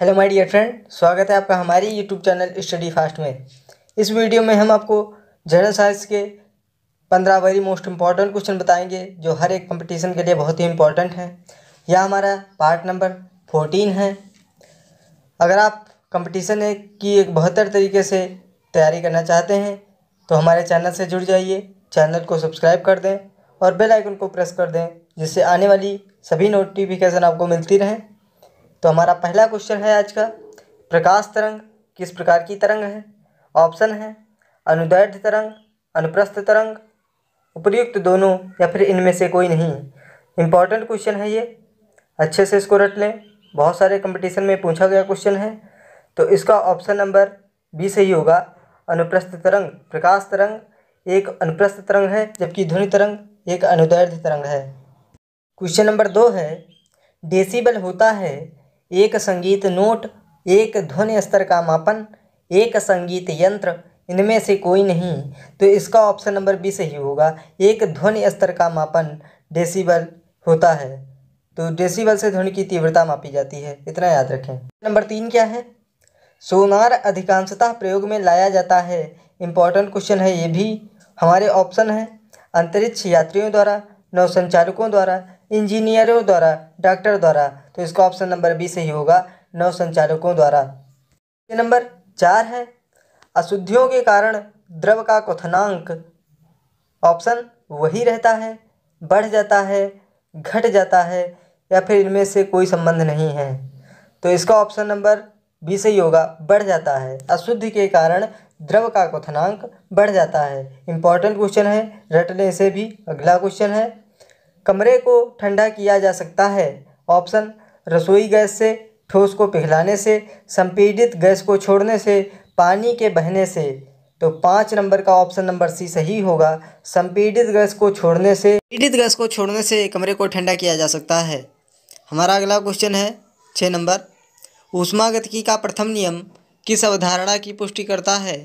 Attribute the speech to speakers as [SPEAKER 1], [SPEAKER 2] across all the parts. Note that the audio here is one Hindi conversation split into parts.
[SPEAKER 1] हेलो माय डियर फ्रेंड स्वागत है आपका हमारी यूट्यूब चैनल स्टडी फास्ट में इस वीडियो में हम आपको जनरल साइंस के पंद्रह वेरी मोस्ट इम्पॉर्टेंट क्वेश्चन बताएंगे जो हर एक कंपटीशन के लिए बहुत ही इम्पॉर्टेंट है यह हमारा पार्ट नंबर फोर्टीन है अगर आप कंपटीशन की एक बेहतर तरीके से तैयारी करना चाहते हैं तो हमारे चैनल से जुड़ जाइए चैनल को सब्सक्राइब कर दें और बेल आइकन को प्रेस कर दें जिससे आने वाली सभी नोटिफिकेशन आपको मिलती रहें तो हमारा पहला क्वेश्चन है आज का प्रकाश तरंग किस प्रकार की तरंग है ऑप्शन है अनुदैर्ध्य तरंग अनुप्रस्थ तरंग उपयुक्त दोनों या फिर इनमें से कोई नहीं इम्पॉर्टेंट क्वेश्चन है ये अच्छे से इसको रट लें बहुत सारे कंपटीशन में पूछा गया क्वेश्चन है तो इसका ऑप्शन नंबर बी सही होगा अनुप्रस्थ तरंग प्रकाश तरंग एक अनुप्रस्थ तरंग है जबकि ध्वनि तरंग एक अनुदैर्ध्य तरंग है क्वेश्चन नंबर दो है डेसीबल होता है एक संगीत नोट एक ध्वनि स्तर का मापन एक संगीत यंत्र इनमें से कोई नहीं तो इसका ऑप्शन नंबर बी सही होगा एक ध्वनि स्तर का मापन डेसिबल होता है तो डेसिबल से ध्वनि की तीव्रता मापी जाती है इतना याद रखें नंबर तीन क्या है सोनार अधिकांशतः प्रयोग में लाया जाता है इम्पॉर्टेंट क्वेश्चन है ये भी हमारे ऑप्शन है अंतरिक्ष यात्रियों द्वारा नौसंचालकों द्वारा इंजीनियरों द्वारा डॉक्टर द्वारा तो इसका ऑप्शन नंबर बी सही होगा नौ संचालकों द्वारा नंबर चार है अशुद्धियों के कारण द्रव का क्वनांक ऑप्शन वही रहता है बढ़ जाता है घट जाता है या फिर इनमें से कोई संबंध नहीं है तो इसका ऑप्शन नंबर बी सही होगा बढ़ जाता है अशुद्धि के कारण द्रव का क्वनांक बढ़ जाता है इंपॉर्टेंट क्वेश्चन है रटने से भी अगला क्वेश्चन है कमरे को ठंडा किया जा सकता है ऑप्शन रसोई गैस से ठोस को पिघलाने से संपीड़ित गैस को छोड़ने से पानी के बहने से तो पाँच नंबर का ऑप्शन नंबर सी सही होगा संपीड़ित गैस को छोड़ने से पीड़ित गैस को छोड़ने से कमरे को ठंडा किया जा सकता है हमारा अगला क्वेश्चन है छः नंबर ऊष्मागतिकी का प्रथम नियम किस अवधारणा की पुष्टि करता है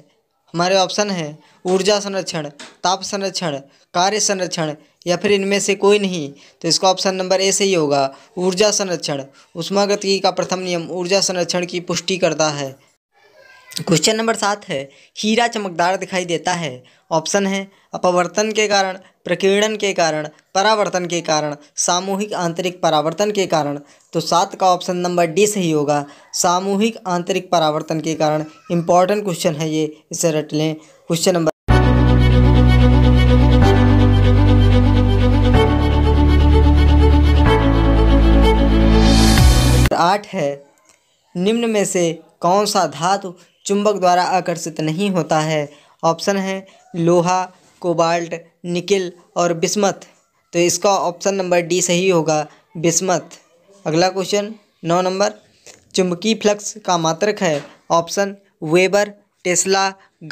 [SPEAKER 1] हमारे ऑप्शन हैं ऊर्जा संरक्षण ताप संरक्षण कार्य संरक्षण या फिर इनमें से कोई नहीं तो इसका ऑप्शन नंबर ए सही होगा ऊर्जा संरक्षण उष्मागतिकी का प्रथम नियम ऊर्जा संरक्षण की पुष्टि करता है क्वेश्चन नंबर सात है हीरा चमकदार दिखाई देता है ऑप्शन है अपवर्तन के कारण प्रकीर्णन के कारण परावर्तन के कारण सामूहिक आंतरिक परावर्तन के कारण तो सात का ऑप्शन नंबर डी सही होगा सामूहिक आंतरिक परावर्तन के कारण इंपॉर्टेंट क्वेश्चन है ये इसे रट लें क्वेश्चन नंबर आठ है निम्न में से कौन सा धातु चुंबक द्वारा आकर्षित नहीं होता है ऑप्शन है लोहा कोबाल्ट निकिल और बिस्मत तो इसका ऑप्शन नंबर डी सही होगा बिस्मत अगला क्वेश्चन नौ नंबर चुंबकीय फ्लक्स का मात्रक है ऑप्शन वेबर टेस्ला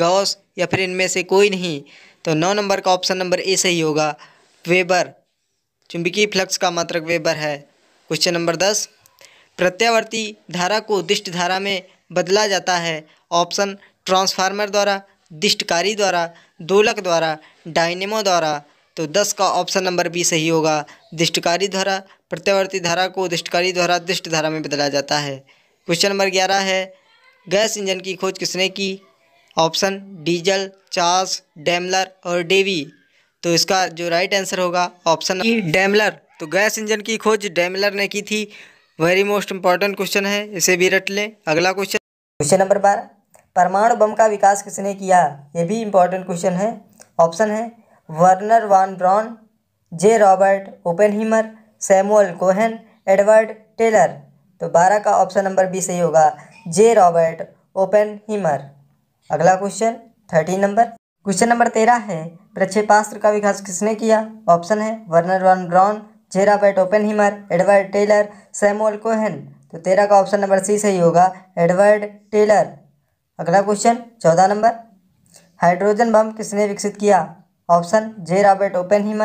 [SPEAKER 1] गॉस या फिर इनमें से कोई नहीं तो नौ नंबर का ऑप्शन नंबर ए सही होगा वेबर चुंबकीय फ्लक्स का मात्रक वेबर है क्वेश्चन नंबर दस प्रत्यावर्ती धारा को दिष्ट धारा में बदला जाता है ऑप्शन ट्रांसफार्मर द्वारा दिष्टकारी द्वारा दोलक द्वारा डायनेमो द्वारा तो दस का ऑप्शन नंबर बी सही होगा दिष्टकारी द्वारा प्रत्यावर्ती धारा को दिष्टकारी द्वारा दिष्ट धारा में बदला जाता है क्वेश्चन नंबर ग्यारह है गैस इंजन की खोज किसने की ऑप्शन डीजल चार्ल्स डैमलर और डेवी तो इसका जो राइट आंसर होगा ऑप्शन डैमलर तो गैस इंजन की खोज डैमलर ने की थी वेरी मोस्ट इंपॉर्टेंट क्वेश्चन है इसे भी रट लें अगला क्वेश्चन क्वेश्चन नंबर बारह परमाणु बम का विकास किसने किया ये भी इंपॉर्टेंट क्वेश्चन है ऑप्शन है Werner von Braun J Robert Oppenheimer Samuel Cohen Edward Teller तो बारह का ऑप्शन नंबर बी सही होगा जे रॉबर्ट ओपन हीमर अगला question thirteen number question number तेरह है प्रक्षेपास्त्र का विकास किसने किया ऑप्शन है Werner von Braun J Robert Oppenheimer Edward Teller Samuel Cohen तो तेरह का ऑप्शन नंबर सी सही होगा एडवर्ड टेलर अगला क्वेश्चन चौदह नंबर हाइड्रोजन बम किसने विकसित किया option J Robert Oppenheimer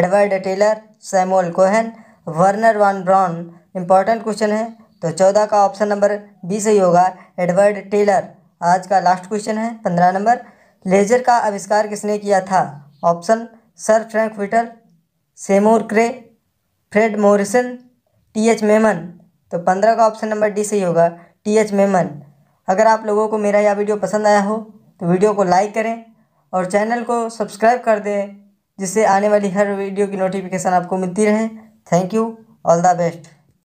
[SPEAKER 1] Edward Teller Samuel Cohen Werner von Braun important question है तो चौदह का ऑप्शन नंबर बी सही होगा एडवर्ड टेलर आज का लास्ट क्वेश्चन है पंद्रह नंबर लेजर का आविष्कार किसने किया था option Sir Frank Whittle Seymour Cray Fred Morrison T H Maiman तो पंद्रह का ऑप्शन नंबर डी सही होगा टी एच मेमन अगर आप लोगों को मेरा यह वीडियो पसंद आया हो तो वीडियो को लाइक करें और चैनल को सब्सक्राइब कर दें जिससे आने वाली हर वीडियो की नोटिफिकेशन आपको मिलती रहे thank you all the best